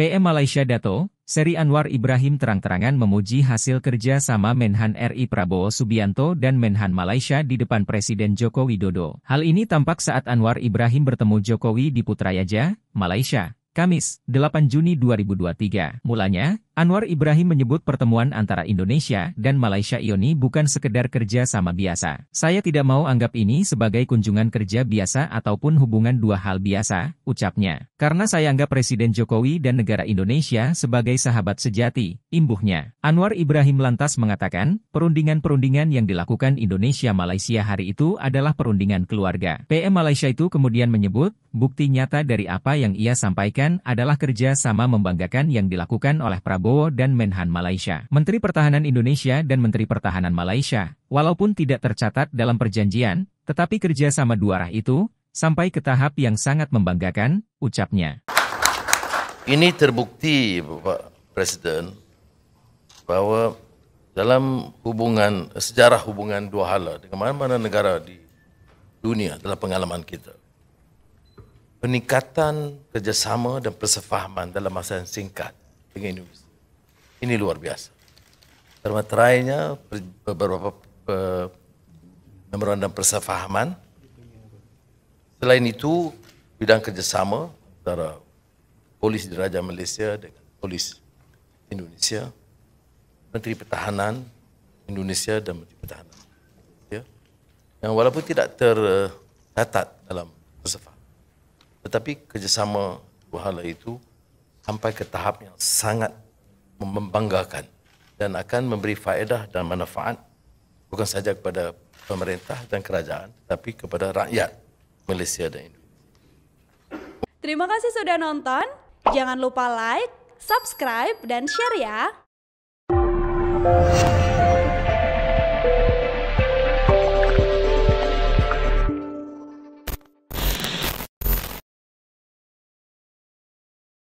PM Malaysia Dato, Seri Anwar Ibrahim terang-terangan memuji hasil kerja sama Menhan RI Prabowo Subianto dan Menhan Malaysia di depan Presiden Joko Widodo. Hal ini tampak saat Anwar Ibrahim bertemu Jokowi di Putrajaya, Malaysia, Kamis, 8 Juni 2023. Mulanya, Anwar Ibrahim menyebut pertemuan antara Indonesia dan Malaysia Ioni bukan sekedar kerja sama biasa. Saya tidak mau anggap ini sebagai kunjungan kerja biasa ataupun hubungan dua hal biasa, ucapnya. Karena saya anggap Presiden Jokowi dan negara Indonesia sebagai sahabat sejati, imbuhnya. Anwar Ibrahim lantas mengatakan, perundingan-perundingan yang dilakukan Indonesia-Malaysia hari itu adalah perundingan keluarga. PM Malaysia itu kemudian menyebut, bukti nyata dari apa yang ia sampaikan adalah kerja sama membanggakan yang dilakukan oleh Prabowo Prabowo dan Menhan Malaysia. Menteri Pertahanan Indonesia dan Menteri Pertahanan Malaysia, walaupun tidak tercatat dalam perjanjian, tetapi kerjasama dua arah itu, sampai ke tahap yang sangat membanggakan, ucapnya. Ini terbukti, Bapak Presiden, bahwa dalam hubungan sejarah hubungan dua hala dengan mana-mana negara di dunia dalam pengalaman kita. Peningkatan kerjasama dan persefahaman dalam masa yang singkat dengan Indonesia ini luar biasa. Terma terainya beberapa memorandum persefahaman. Selain itu, bidang kerjasama antara polis di Raja Malaysia dengan polis Indonesia, Menteri Pertahanan Indonesia dan Menteri Pertahanan. Yang walaupun tidak tercatat dalam persefahaman, tetapi kerjasama dua hal itu sampai ke tahap yang sangat membanggakan dan akan memberi faedah dan manfaat bukan saja kepada pemerintah dan kerajaan tapi kepada rakyat Malaysia dan Indonesia. Terima kasih sudah nonton. Jangan lupa like, subscribe dan share ya.